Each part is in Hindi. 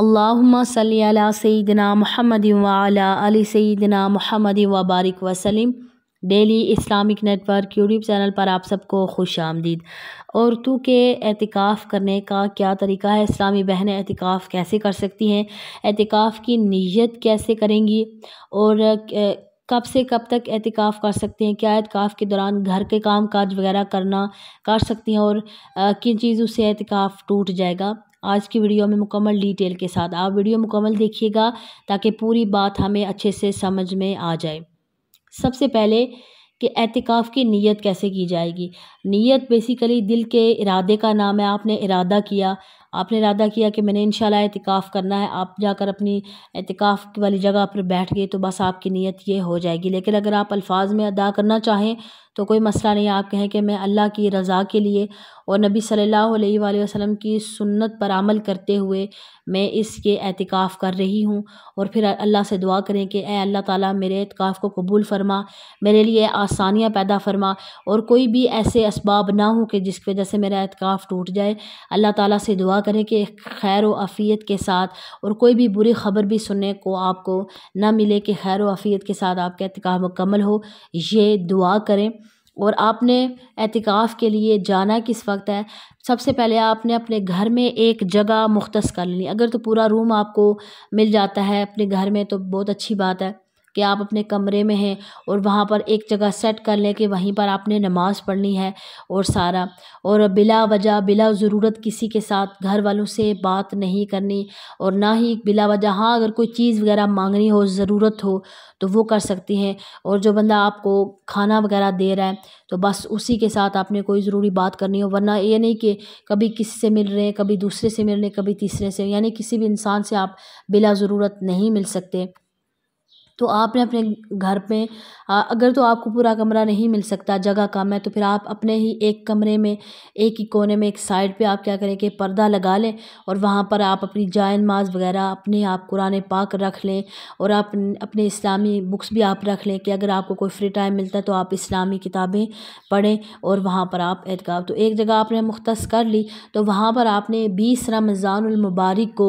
अल्लाम सईदना महमद वाली सईदना महमद वबारक वसलम Daily Islamic Network YouTube channel पर आप सबको खुश आमदीद औरतों के एहतिकाफ़ करने का क्या तरीका है इस्लामी बहनें एहतिकाफ़ कैसे कर सकती हैं एहतिकाफ़ की नीयत कैसे करेंगी और कब से कब तक एहतिकाफ़ कर सकते हैं क्या एहतिकाफ़ के दौरान घर के काम काज वगैरह करना कर सकती हैं और किन चीज़ों से एहतिकाफ़ टूट जाएगा आज की वीडियो में मुकम्मल डिटेल के साथ आप वीडियो मुकम्मल देखिएगा ताकि पूरी बात हमें अच्छे से समझ में आ जाए सबसे पहले कि एहतिकाफ़ की नीयत कैसे की जाएगी नीयत बेसिकली दिल के इरादे का नाम है आपने इरादा किया आपने इरादा किया कि मैंने इंशाल्लाह एहतिकाफ़ करना है आप जाकर अपनी एहतिकाफ़ वाली जगह पर बैठ गए तो बस आपकी नीयत ये हो जाएगी लेकिन अगर आप अल्फाज में अदा करना चाहें तो कोई मसला नहीं आप कहें कि मैं अल्लाह की रज़ा के लिए और नबी सल्लल्लाहु अलैहि वसल्लम की सुन्नत पर अमल करते हुए मैं इसके एहतिकाफ़ कर रही हूँ और फिर अल्लाह से दुआ करें कि ए अल्लाह ताला मेरे एहतिकाफ़ को कबूल फरमा मेरे लिए आसानियाँ पैदा फरमा और कोई भी ऐसे इसबाब ना हो कि जिसकी वजह से मेरा एहतिकाफ़ टूट जाए अल्लाह ताला से दुआ करें कि खैर व के साथ और कोई भी बुरी खबर भी सुनने को आपको ना मिले कि खैर व के साथ आपका एहतिकाफ़ मुकम्मल हो ये दुआ करें और आपने एहतिकाफ़ के लिए जाना किस वक्त है सबसे पहले आपने अपने घर में एक जगह मुख़्तस कर लेनी अगर तो पूरा रूम आपको मिल जाता है अपने घर में तो बहुत अच्छी बात है कि आप अपने कमरे में हैं और वहाँ पर एक जगह सेट कर लें कि वहीं पर आपने नमाज़ पढ़नी है और सारा और बिला वजह बिला ज़रूरत किसी के साथ घर वालों से बात नहीं करनी और ना ही बिला वजह हाँ अगर कोई चीज़ वगैरह मांगनी हो ज़रूरत हो तो वो कर सकती हैं और जो बंदा आपको खाना वगैरह दे रहा है तो बस उसी के साथ आपने कोई ज़रूरी बात करनी हो वरना ये नहीं कि कभी किसी से मिल रहे हैं कभी दूसरे से मिल रहे हैं कभी तीसरे से यानी किसी भी इंसान से आप बिला ज़रूरत नहीं मिल सकते तो आपने अपने घर पे अगर तो आपको पूरा कमरा नहीं मिल सकता जगह कम है तो फिर आप अपने ही एक कमरे में एक ही कोने में एक साइड पे आप क्या करें कि पर्दा लगा लें और वहाँ पर आप अपनी जाय नमाज वगैरह अपने आप कुरान पाक रख लें और आप अपने इस्लामी बुक्स भी आप रख लें कि अगर आपको कोई फ्री टाइम मिलता है तो आप इस्लामी किताबें पढ़ें और वहाँ पर आप एहतिकाफ़ तो एक जगह आपने मुख्त कर ली तो वहाँ पर आपने बीस रमज़ानमबारक को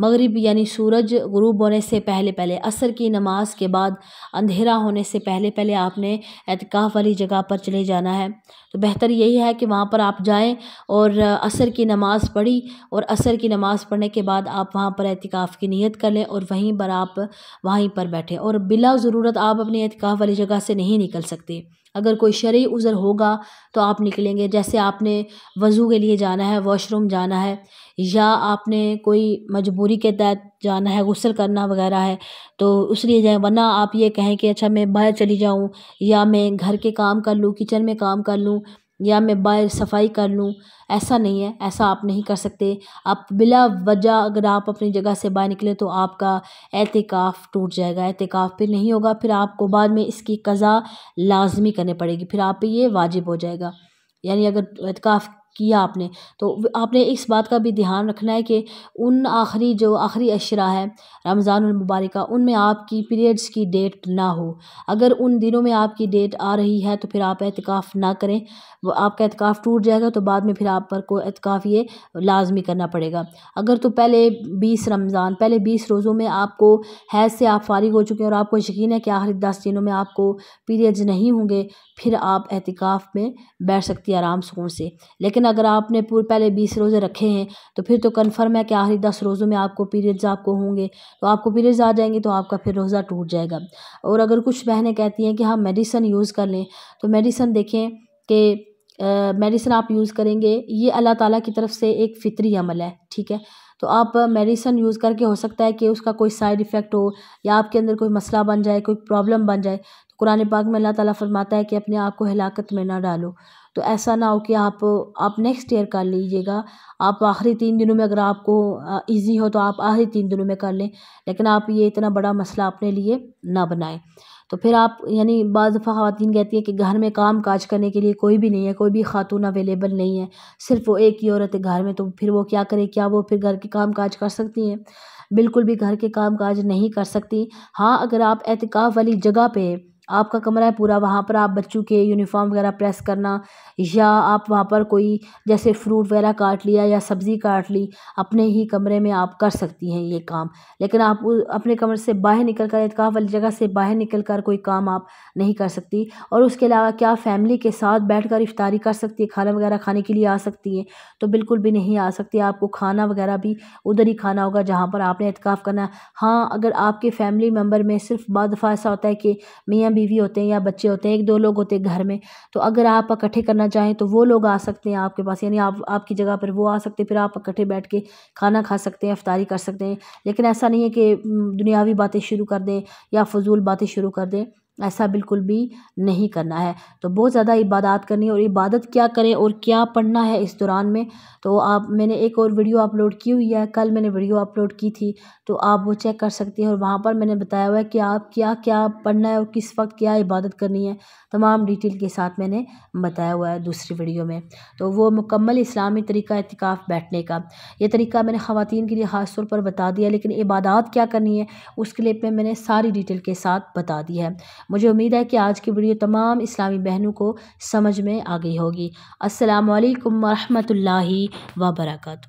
मगरिब यानी सूरज ग़ुरूब होने से पहले पहले असर की नमाज के बाद अंधेरा होने से पहले पहले आपने एहतिकाफ़ वाली जगह पर चले जाना है तो बेहतर यही है कि वहाँ पर आप जाएँ और असर की नमाज़ पढ़ी और असर की नमाज़ पढ़ने के बाद आप वहाँ पर एहतिकाफ़ की नीयत कर लें और वहीं पर आप वहीं पर बैठें और बिला ज़रूरत आप अपनी एहतिकाफ़ वाली जगह से नहीं निकल सकते अगर कोई शरी उज़र होगा तो आप निकलेंगे जैसे आपने वज़ू के लिए जाना है वॉशरूम जाना है या आपने कोई मजबूरी के तहत जाना है गुस्ल करना वगैरह है तो उस लिए जाए वरना आप ये कहें कि अच्छा मैं बाहर चली जाऊँ या मैं घर के काम कर लूँ किचन में काम कर लूँ या मैं बाहर सफाई कर लूँ ऐसा नहीं है ऐसा आप नहीं कर सकते आप बिला वजह अगर आप अपनी जगह से बाहर निकले तो आपका एहतिकाफ़ टूट जाएगा एहतिकाफ़ फिर नहीं होगा फिर आपको बाद में इसकी कज़ा लाजमी करनी पड़ेगी फिर आप पे ये वाजिब हो जाएगा यानी अगर एहतिकाफ़ किया आपने तो आपने इस बात का भी ध्यान रखना है कि उन आखिरी जो आखिरी अशरा है रमज़ानमबारक उनमें आपकी पीरियड्स की डेट ना हो अगर उन दिनों में आपकी डेट आ रही है तो फिर आप एहतिकाफ़ ना करें आपका एहतिकाफ़ टूट जाएगा तो बाद में फिर आप पर को एहतिकाफ़ ये लाजमी करना पड़ेगा अगर तो पहले बीस रमज़ान पहले बीस रोज़ों में आपको हैज़ से आप फारिग हो चुके हैं और आपको यकीन है कि आखिरी दस दिनों में आपको पीरियड्स नहीं होंगे फिर आप एहतिकाफ़ में बैठ सकती आराम सुकून से लेकिन लेकिन अगर आपने पूरे पहले बीस रोज़े रखे हैं तो फिर तो कन्फर्म है कि आखिरी दस रोज़ों में आपको पीरियड्स आपको होंगे तो आपको पीरियड्स आ जाएंगे तो आपका फिर रोज़ा टूट जाएगा और अगर कुछ बहनें कहती हैं कि हम मेडिसन यूज़ कर लें तो मेडिसन देखें कि मेडिसन आप यूज़ करेंगे ये अल्लाह ताला की तरफ से एक फ़ितरी अमल है ठीक है तो आप मेडिसन यूज़ करके हो सकता है कि उसका कोई साइड इफ़ेक्ट हो या आपके अंदर कोई मसला बन जाए कोई प्रॉब्लम बन जाए तो कुरान पाक में अल्लाह ताला फरमाता है कि अपने आप को हिलाकत में ना डालो तो ऐसा ना हो कि आप आप नेक्स्ट ईयर कर लीजिएगा आप आखिरी तीन दिनों में अगर आपको ईज़ी हो तो आप आखिरी तीन दिनों में कर लें लेकिन आप ये इतना बड़ा मसला अपने लिए ना बनाएं तो फिर आप यानी बज़ दफ़ा खातन कहती है कि घर में काम काज करने के लिए कोई भी नहीं है कोई भी खातून अवेलेबल नहीं है सिर्फ वो एक ही औरत है घर में तो फिर वो क्या करे क्या वो फिर घर के काम काज कर सकती हैं बिल्कुल भी घर के काम काज नहीं कर सकती हाँ अगर आप एहतिकाफ़ वाली जगह पे आपका कमरा है पूरा वहाँ पर आप बच्चों के यूनिफॉर्म वगैरह प्रेस करना या आप वहाँ पर कोई जैसे फ्रूट वगैरह काट लिया या सब्ज़ी काट ली अपने ही कमरे में आप कर सकती हैं ये काम लेकिन आप अपने कमरे से बाहर निकल कर एतकाफ़ वाली जगह से बाहर निकल कर कोई काम आप नहीं कर सकती और उसके अलावा क्या फैमिली के साथ बैठ कर इफ्तारी कर सकती है खाना वगैरह खाने के लिए आ सकती है तो बिल्कुल भी नहीं आ सकती आपको खाना वगैरह भी उधर ही खाना होगा जहाँ पर आपने एतकाफ़ करना हाँ अगर आपके फैमिली मेम्बर में सिर्फ बार दफ़ा ऐसा होता है कि मियाँ बीवी होते हैं या बच्चे होते हैं एक दो लोग होते हैं घर में तो अगर आप इकट्ठे करना चाहें तो वो लोग आ सकते हैं आपके पास यानी आप आपकी जगह पर वो आ सकते हैं फिर आप इकट्ठे बैठ के खाना खा सकते हैं अफ्तारी कर सकते हैं लेकिन ऐसा नहीं है कि दुनियावी बातें शुरू कर दें या फजूल बातें शुरू कर दें ऐसा बिल्कुल भी नहीं करना है तो बहुत ज़्यादा इबादत करनी है और इबादत क्या करें और क्या पढ़ना है इस दौरान में तो आप मैंने एक और वीडियो अपलोड की हुई है कल मैंने वीडियो अपलोड की थी तो आप वो चेक कर सकती हैं और वहाँ पर मैंने बताया हुआ है कि आप क्या क्या पढ़ना है और किस वक्त क्या इबादत करनी है तमाम डिटेल के साथ मैंने बताया हुआ है दूसरी वीडियो में तो वो मुकम्मल इस्लामी तरीका इतिकाफ़ बैठने का यह तरीका मैंने ख़वान के लिए ख़ास तौर पर बता दिया लेकिन इबादत क्या करनी है उस क्लिप में मैंने सारी डिटेल के साथ बता दी है मुझे उम्मीद है कि आज की वीडियो तमाम इस्लामी बहनों को समझ में आ गई होगी असलकम वरहमल वबरकू